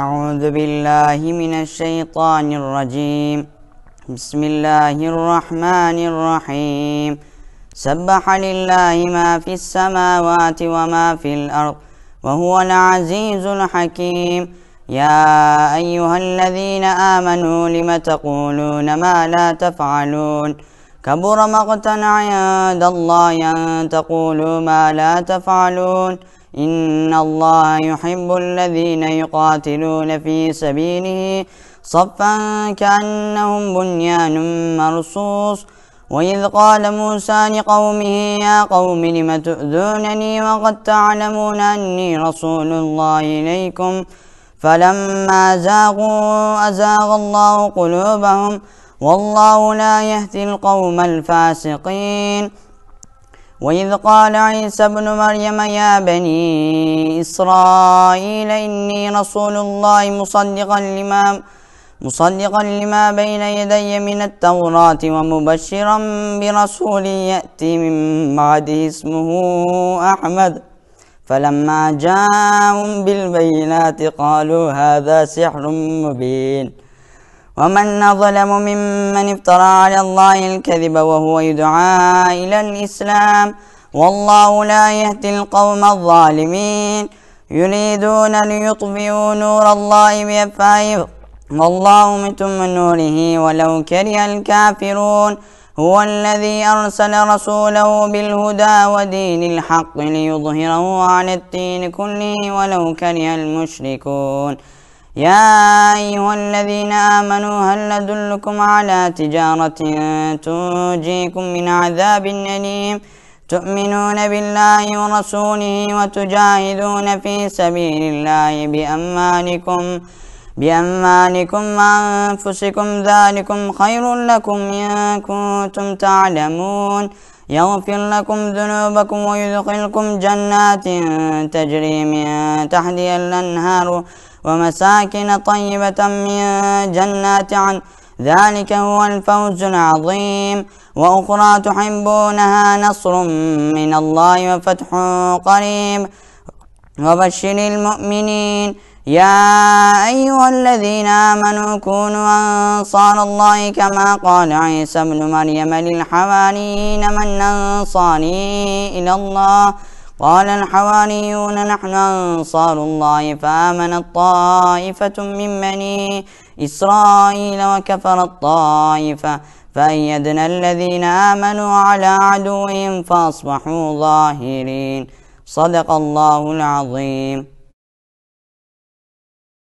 أعوذ بالله من الشيطان الرجيم بسم الله الرحمن الرحيم سبح لله ما في السماوات وما في الأرض وهو العزيز الحكيم يا أيها الذين آمنوا لم تقولون ما لا تفعلون كبر مقتا عند الله أن تقولوا ما لا تفعلون إن الله يحب الذين يقاتلون في سبيله صفا كأنهم بنيان مرصوص وإذ قال موسى لقومه يا قوم لم تؤذونني وقد تعلمون أني رسول الله إليكم فلما زاغوا أزاغ الله قلوبهم والله لا يهدي القوم الفاسقين وإذ قال عيسى ابن مريم يا بني إسرائيل إني رسول الله مصدقا لما مصدقا لما بين يدي من التوراة ومبشرا برسول يأتي من بعده اسمه أحمد فلما جاءهم بالبينات قالوا هذا سحر مبين ومن نظلم ممن افترى على الله الكذب وهو يدعى إلى الإسلام والله لا يهدي القوم الظالمين يريدون ليطفئوا نور الله بأفواههم والله متم نوره ولو كره الكافرون هو الذي أرسل رسوله بالهدى ودين الحق ليظهره على الدين كله ولو كره المشركون يا أيها الذين آمنوا هل أدلكم على تجارة تنجيكم من عذاب أليم تؤمنون بالله ورسوله وتجاهدون في سبيل الله بأموالكم بأموالكم وأنفسكم ذلكم خير لكم إن كنتم تعلمون يغفر لكم ذنوبكم ويدخلكم جنات تجري من تحتها الأنهار ومساكن طيبة من جنات عن ذلك هو الفوز العظيم وأخرى تحبونها نصر من الله وفتح قريب وبشر المؤمنين يا أيها الذين آمنوا كونوا أنصار الله كما قال عيسى ابن مريم للحواريين من أنصاري إلى الله ؟ قال الحواريون نحن أنصار الله فآمنت طائفة من بني إسرائيل وكفرت طائفة فأيدنا الذين آمنوا على عدوهم فأصبحوا ظاهرين صدق الله العظيم